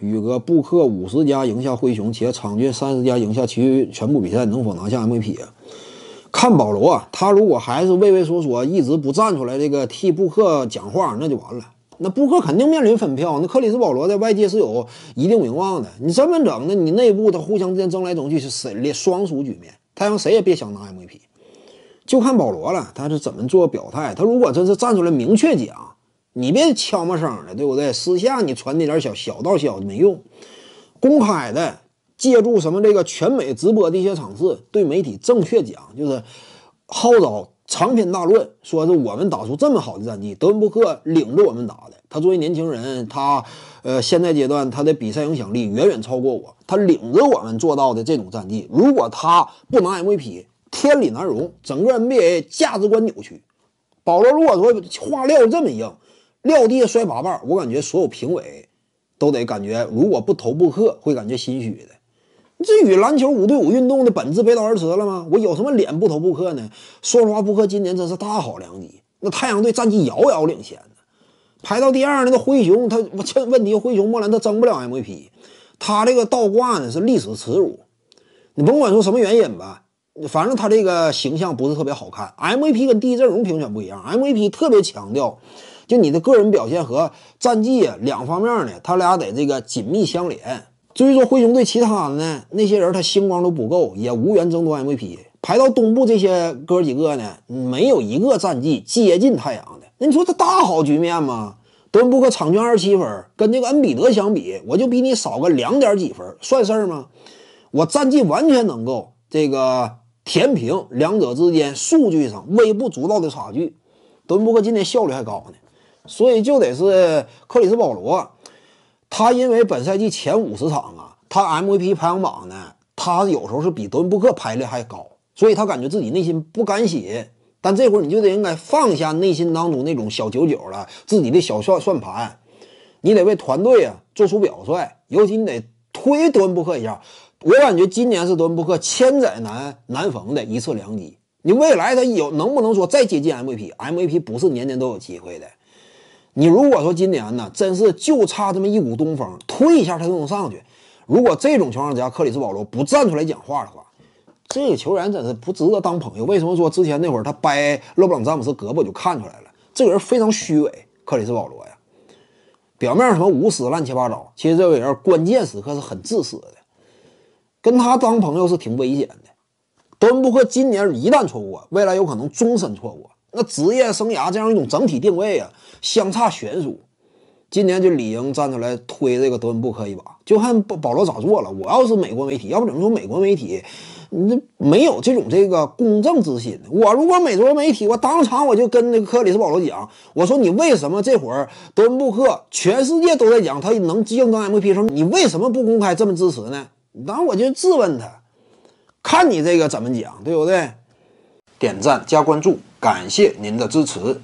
宇哥布克五十加赢下灰熊，且场均三十加赢下其余全部比赛，能否拿下 MVP 啊？看保罗啊，他如果还是畏畏缩缩，一直不站出来，这个替布克讲话，那就完了。那布克肯定面临分票。那克里斯保罗在外界是有一定名望的，你这么整那你内部他互相之间争来争去，是是双输局面，太阳谁也别想拿 MVP，就看保罗了，他是怎么做表态？他如果真是站出来明确讲。你别悄没声的，对不对？私下你传那点小小道消息没用，公开的借助什么这个全美直播的一些场次，对媒体正确讲，就是号召长篇大论说是我们打出这么好的战绩，德文布克领着我们打的。他作为年轻人，他呃现在阶段他的比赛影响力远远超过我，他领着我们做到的这种战绩，如果他不拿 MVP，天理难容，整个 NBA 价值观扭曲。保罗如果说话撂这么硬。撂地摔八瓣我感觉所有评委都得感觉，如果不投布克，会感觉心虚的。这与篮球五对五运动的本质背道而驰了吗？我有什么脸不投布克呢？说实话，布克今年真是大好良机。那太阳队战绩遥遥领先呢，排到第二。那个灰熊，他问问题，灰熊莫兰特争不了 MVP，他这个倒挂呢是历史耻辱。你甭管说什么原因吧，反正他这个形象不是特别好看。MVP 跟第一阵容评选不一样，MVP 特别强调。就你的个人表现和战绩啊，两方面呢，他俩得这个紧密相连。至于说灰熊队其他的呢，那些人他星光都不够，也无缘争夺 MVP。排到东部这些哥几个呢，没有一个战绩接近太阳的。那你说这大好局面吗？墩布克场均二七分，跟这个恩比德相比，我就比你少个两点几分，算事儿吗？我战绩完全能够这个填平两者之间数据上微不足道的差距。墩布克今天效率还高呢。所以就得是克里斯保罗，他因为本赛季前五十场啊，他 MVP 排行榜呢，他有时候是比文布克排的还高，所以他感觉自己内心不甘心。但这会儿你就得应该放下内心当中那种小九九了，自己的小算算盘，你得为团队啊做出表率，尤其你得推文布克一下。我感觉今年是文布克千载难难逢的一次良机，你未来他有能不能说再接近 MVP？MVP 不是年年都有机会的。你如果说今年呢，真是就差这么一股东风推一下，他就能上去。如果这种情况下，克里斯保罗不站出来讲话的话，这个球员真是不值得当朋友。为什么说之前那会儿他掰勒布朗詹姆斯胳膊，就看出来了，这个人非常虚伪。克里斯保罗呀，表面什么无私乱七八糟，其实这个人关键时刻是很自私的。跟他当朋友是挺危险的。德布克今年一旦错过，未来有可能终身错过。那职业生涯这样一种整体定位啊，相差悬殊。今年就理应站出来推这个德文布克一把，就看保保罗咋做了。我要是美国媒体，要不怎么说美国媒体，你这没有这种这个公正之心。我如果美国媒体，我当场我就跟那个克里斯保罗讲，我说你为什么这会儿德文布克全世界都在讲他能竞争 MVP 时候，你为什么不公开这么支持呢？然后我就质问他，看你这个怎么讲，对不对？点赞加关注。感谢您的支持。